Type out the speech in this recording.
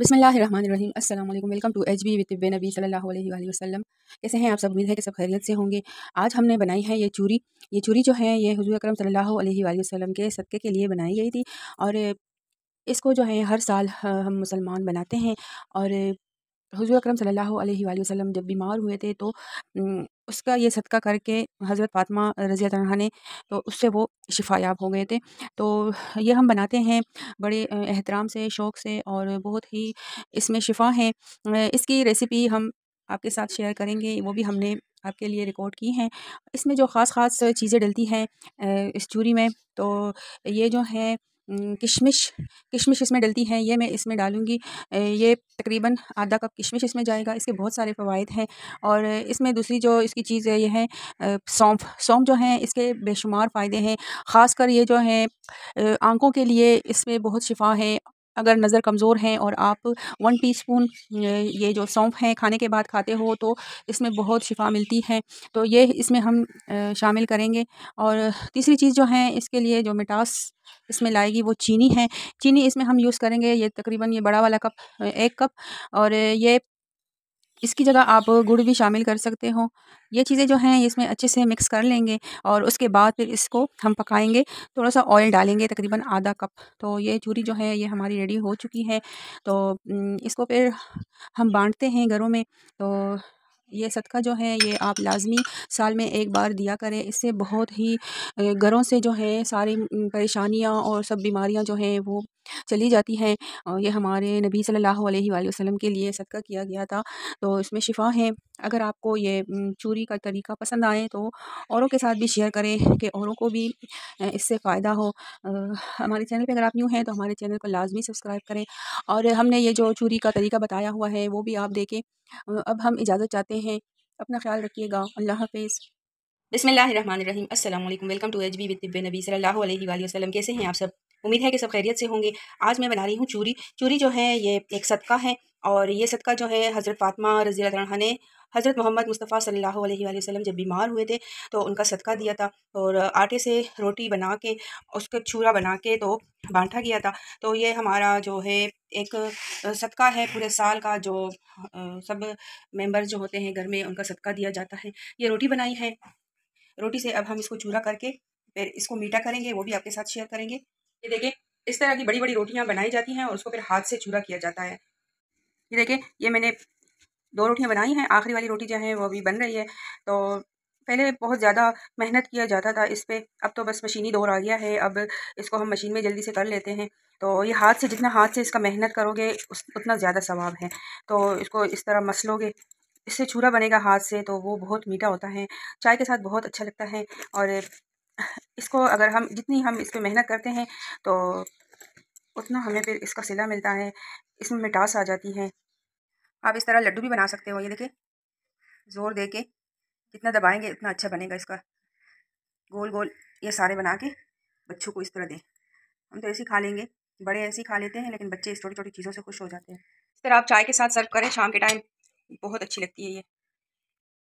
बसमीम अल्लाम welcome to H B वितब नबी सल्लल्लाहु अलैहि वसल्लम कैसे हैं आप सब उम्मीद है कि सब खैरियत से होंगे आज हमने बनाई है ये चूरी ये चूरी जो है ये हजू अक्रम सल्लल्लाहु अलैहि वसल्लम के सदक़े के लिए बनाई गई थी और इसको जो है हर साल हम मुसलमान बनाते हैं और हजू अक्रम सल्लल्लाहु अलैहि वसल्लम जब बीमार हुए थे तो उसका ये सदका करके हज़रत फातमा रज़ी तह ने तो उससे वो शिफा याब हो गए थे तो ये हम बनाते हैं बड़े एहतराम से शौक़ से और बहुत ही इसमें शिफा है इसकी रेसिपी हम आपके साथ शेयर करेंगे वो भी हमने आपके लिए रिकॉर्ड की हैं इसमें जो ख़ास ख़ास चीज़ें डलती हैं इस चूरी में तो ये जो है किशमिश किशमिश इसमें डलती है ये मैं इसमें डालूँगी ये तकरीबन आधा कप किशमिश इसमें जाएगा इसके बहुत सारे फ़वाद हैं और इसमें दूसरी जो इसकी चीज़ है ये है सौंफ सौंफ जो है इसके बेशुमार फ़ायदे हैं ख़ास कर ये जो है आंखों के लिए इसमें बहुत शिफा है अगर नज़र कमज़ोर हैं और आप वन टीस्पून ये जो सौंफ हैं खाने के बाद खाते हो तो इसमें बहुत शिफा मिलती है तो ये इसमें हम शामिल करेंगे और तीसरी चीज़ जो है इसके लिए जो मिठास इसमें लाएगी वो चीनी है चीनी इसमें हम यूज़ करेंगे ये तकरीबन ये बड़ा वाला कप एक कप और ये इसकी जगह आप गुड़ भी शामिल कर सकते हो ये चीज़ें जो हैं इसमें अच्छे से मिक्स कर लेंगे और उसके बाद फिर इसको हम पकाएंगे थोड़ा सा ऑयल डालेंगे तकरीबन आधा कप तो ये चूरी जो है ये हमारी रेडी हो चुकी है तो इसको फिर हम बांटते हैं घरों में तो ये सदका जो है ये आप लाजमी साल में एक बार दिया करें इससे बहुत ही घरों से जो है सारी परेशानियां और सब बीमारियां जो हैं वो चली जाती हैं और ये हमारे नबी सल्लल्लाहु अलैहि वसल्लम के लिए सदका किया गया था तो इसमें शिफा है अगर आपको ये चूरी का तरीका पसंद आए तो औरों के साथ भी शेयर करें कि औरों को भी इससे फ़ायदा हो आ, हमारे चैनल पे अगर आप न्यू हैं तो हमारे चैनल को लाजमी सब्सक्राइब करें और हमने ये जो चूरी का तरीका बताया हुआ है वो भी आप देखें अब हम इजाज़त चाहते हैं अपना ख्याल रखिएगा अल्लाह हाफिज़ बसमिल रहीम welcome to H B with नबी सल्लल्लाहु अलैहि वसल्लम कैसे हैं आप सब उम्मीद है कि सब खैरियत से होंगे आज मैं बना रही हूँ चूरी चूरी जो है ये एक सदका है और ये सदका जो है हज़रत फ़ातमा रज़ी तहा ने हज़रत मोहम्मद मुस्तफ़ा सल्लल्लाहु अलैहि वसल्लम जब बीमार हुए थे तो उनका सदका दिया था और आटे से रोटी बना के उसका चूरा बना के तो बांटा गया था तो ये हमारा जो है एक सदका है पूरे साल का जो सब मेंबर जो होते हैं घर में उनका सदका दिया जाता है ये रोटी बनाई है रोटी से अब हम इसको चूरा करके फिर इसको मीठा करेंगे वो भी आपके साथ शेयर करेंगे ये देखिए इस तरह की बड़ी बड़ी रोटियां बनाई जाती हैं और उसको फिर हाथ से चूरा किया जाता है ये देखिए ये मैंने दो रोटियां बनाई हैं आखिरी वाली रोटी जो है वो अभी बन रही है तो पहले बहुत ज़्यादा मेहनत किया जाता था इस पर अब तो बस मशीनी दौर आ गया है अब इसको हम मशीन में जल्दी से कर लेते हैं तो ये हाथ से जितना हाथ से इसका मेहनत करोगे उस उतना ज़्यादा स्वाब है तो इसको इस तरह मसलोगे इससे छूरा बनेगा हाथ से तो वो बहुत मीठा होता है चाय के साथ बहुत अच्छा लगता है और इसको अगर हम जितनी हम इस पर मेहनत करते हैं तो उतना हमें फिर इसका सिला मिलता है इसमें मिठास आ जाती है आप इस तरह लड्डू भी बना सकते हो ये देखिए ज़ोर दे के जितना दबाएंगे उतना अच्छा बनेगा इसका गोल गोल ये सारे बना के बच्चों को इस तरह दें हम तो ऐसे ही खा लेंगे बड़े ऐसे ही खा लेते हैं लेकिन बच्चे इस छोटी छोटी चीज़ों से खुश हो जाते हैं इस तरह आप चाय के साथ सर्व करें शाम के टाइम बहुत अच्छी लगती है ये